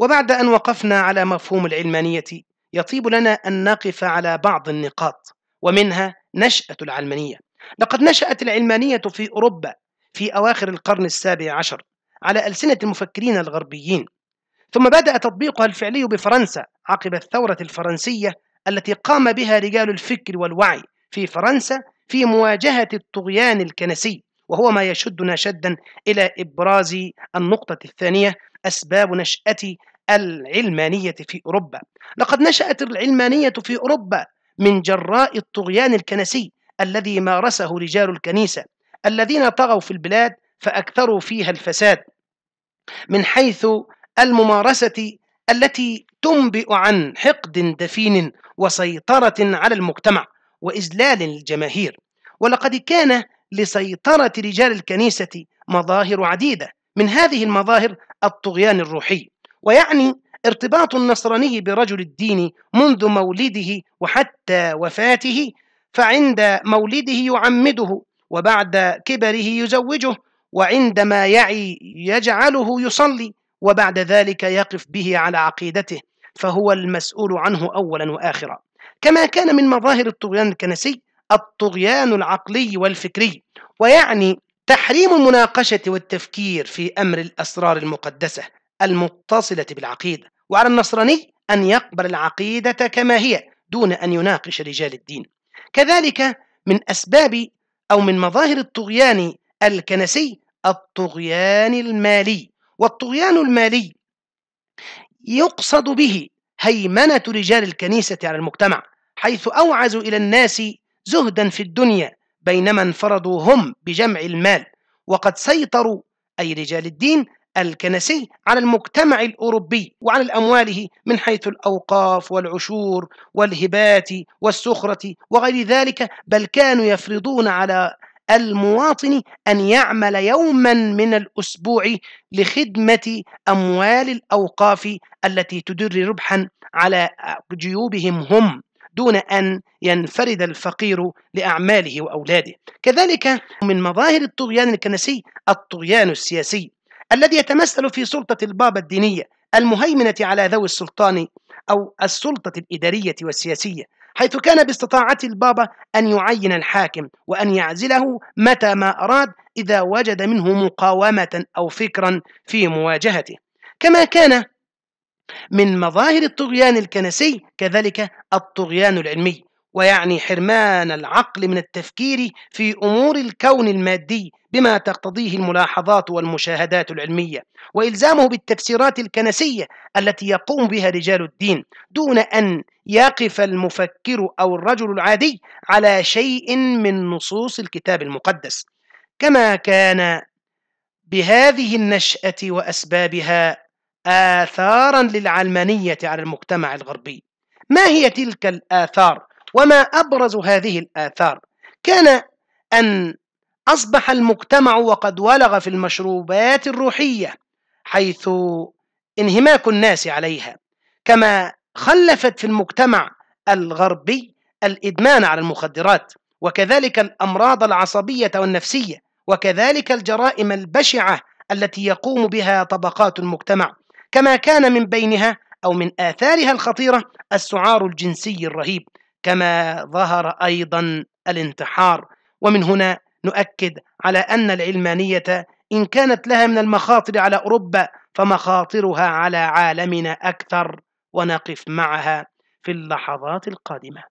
وبعد أن وقفنا على مفهوم العلمانية يطيب لنا أن نقف على بعض النقاط ومنها نشأة العلمانية لقد نشأت العلمانية في أوروبا في أواخر القرن السابع عشر على ألسنة المفكرين الغربيين ثم بدأ تطبيقها الفعلي بفرنسا عقب الثورة الفرنسية التي قام بها رجال الفكر والوعي في فرنسا في مواجهة الطغيان الكنسي وهو ما يشدنا شدا إلى إبراز النقطة الثانية أسباب نشأة العلمانية في أوروبا لقد نشأت العلمانية في أوروبا من جراء الطغيان الكنسي الذي مارسه رجال الكنيسة الذين طغوا في البلاد فأكثروا فيها الفساد من حيث الممارسة التي تنبئ عن حقد دفين وسيطرة على المجتمع وإذلال الجماهير ولقد كان لسيطرة رجال الكنيسة مظاهر عديدة من هذه المظاهر الطغيان الروحي ويعني ارتباط النصراني برجل الدين منذ مولده وحتى وفاته فعند مولده يعمده وبعد كبره يزوجه وعندما يعي يجعله يصلي وبعد ذلك يقف به على عقيدته فهو المسؤول عنه اولا واخرا كما كان من مظاهر الطغيان الكنسي الطغيان العقلي والفكري ويعني تحريم المناقشه والتفكير في امر الاسرار المقدسه المتصلة بالعقيدة وعلى النصراني أن يقبل العقيدة كما هي دون أن يناقش رجال الدين كذلك من أسباب أو من مظاهر الطغيان الكنسي الطغيان المالي والطغيان المالي يقصد به هيمنة رجال الكنيسة على المجتمع حيث أوعزوا إلى الناس زهدا في الدنيا بينما انفردوا هم بجمع المال وقد سيطروا أي رجال الدين الكنسي على المجتمع الأوروبي وعلى أمواله من حيث الأوقاف والعشور والهبات والسخرة وغير ذلك بل كانوا يفرضون على المواطن أن يعمل يوما من الأسبوع لخدمة أموال الأوقاف التي تدر ربحا على جيوبهم هم دون أن ينفرد الفقير لأعماله وأولاده كذلك من مظاهر الطغيان الكنسي الطغيان السياسي الذي يتمثل في سلطة البابا الدينية المهيمنة على ذوي السلطان أو السلطة الإدارية والسياسية حيث كان باستطاعة البابا أن يعين الحاكم وأن يعزله متى ما أراد إذا وجد منه مقاومة أو فكرا في مواجهته كما كان من مظاهر الطغيان الكنسي كذلك الطغيان العلمي ويعني حرمان العقل من التفكير في امور الكون المادي بما تقتضيه الملاحظات والمشاهدات العلمية وإلزامه بالتفسيرات الكنسية التي يقوم بها رجال الدين دون أن يقف المفكر أو الرجل العادي على شيء من نصوص الكتاب المقدس كما كان بهذه النشأة وأسبابها آثارا للعلمانية على المجتمع الغربي ما هي تلك الآثار وما أبرز هذه الآثار كان أن أصبح المجتمع وقد ولغ في المشروبات الروحية حيث انهماك الناس عليها كما خلفت في المجتمع الغربي الإدمان على المخدرات وكذلك الأمراض العصبية والنفسية وكذلك الجرائم البشعة التي يقوم بها طبقات المجتمع كما كان من بينها أو من آثارها الخطيرة السعار الجنسي الرهيب كما ظهر أيضا الانتحار ومن هنا نؤكد على أن العلمانية إن كانت لها من المخاطر على أوروبا فمخاطرها على عالمنا أكثر ونقف معها في اللحظات القادمة